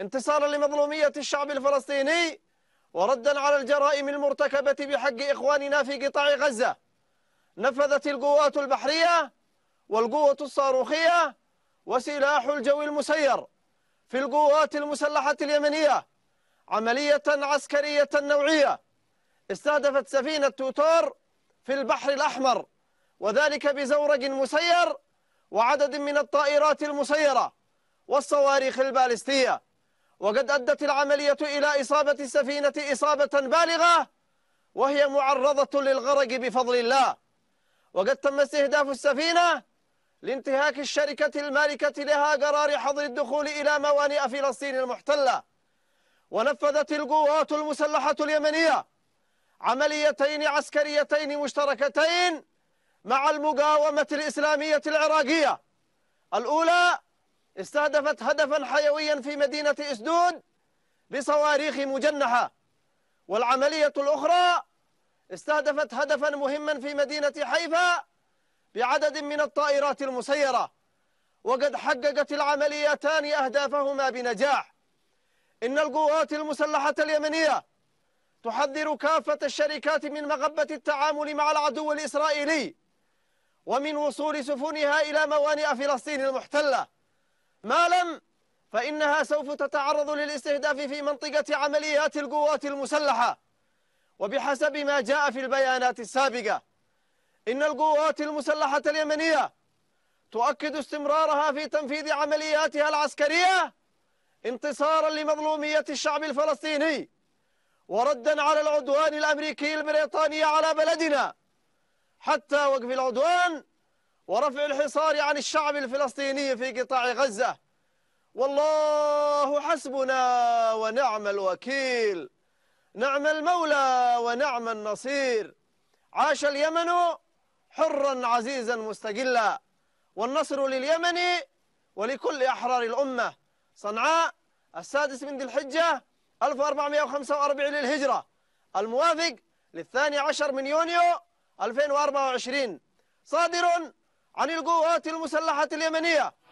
انتصارا لمظلومية الشعب الفلسطيني وردا على الجرائم المرتكبة بحق إخواننا في قطاع غزة نفذت القوات البحرية والقوة الصاروخية وسلاح الجو المسير في القوات المسلحة اليمنية عملية عسكرية نوعية استهدفت سفينة توتور في البحر الأحمر وذلك بزورق مسير وعدد من الطائرات المسيرة والصواريخ البالستية وقد أدت العملية إلى إصابة السفينة إصابة بالغة وهي معرضة للغرق بفضل الله وقد تم استهداف السفينة لانتهاك الشركة المالكة لها قرار حظر الدخول إلى موانئ فلسطين المحتلة ونفذت القوات المسلحة اليمنية عمليتين عسكريتين مشتركتين مع المقاومة الإسلامية العراقية الأولى استهدفت هدفا حيويا في مدينة إسدود بصواريخ مجنحة والعملية الأخرى استهدفت هدفا مهما في مدينة حيفا بعدد من الطائرات المسيرة وقد حققت العمليتان أهدافهما بنجاح إن القوات المسلحة اليمنية تحذر كافة الشركات من مغبة التعامل مع العدو الإسرائيلي ومن وصول سفنها إلى موانئ فلسطين المحتلة ما لم فإنها سوف تتعرض للاستهداف في منطقة عمليات القوات المسلحة وبحسب ما جاء في البيانات السابقة إن القوات المسلحة اليمنية تؤكد استمرارها في تنفيذ عملياتها العسكرية انتصارا لمظلومية الشعب الفلسطيني وردا على العدوان الأمريكي البريطاني على بلدنا حتى وقف العدوان ورفع الحصار عن الشعب الفلسطيني في قطاع غزة والله حسبنا ونعم الوكيل نعم المولى ونعم النصير عاش اليمن حرا عزيزا مستقلا والنصر لليمن ولكل أحرار الأمة صنعاء السادس من ذي الحجة 1445 للهجرة الموافق للثاني عشر من يونيو 2024 صادر عن القوات المسلحة اليمنية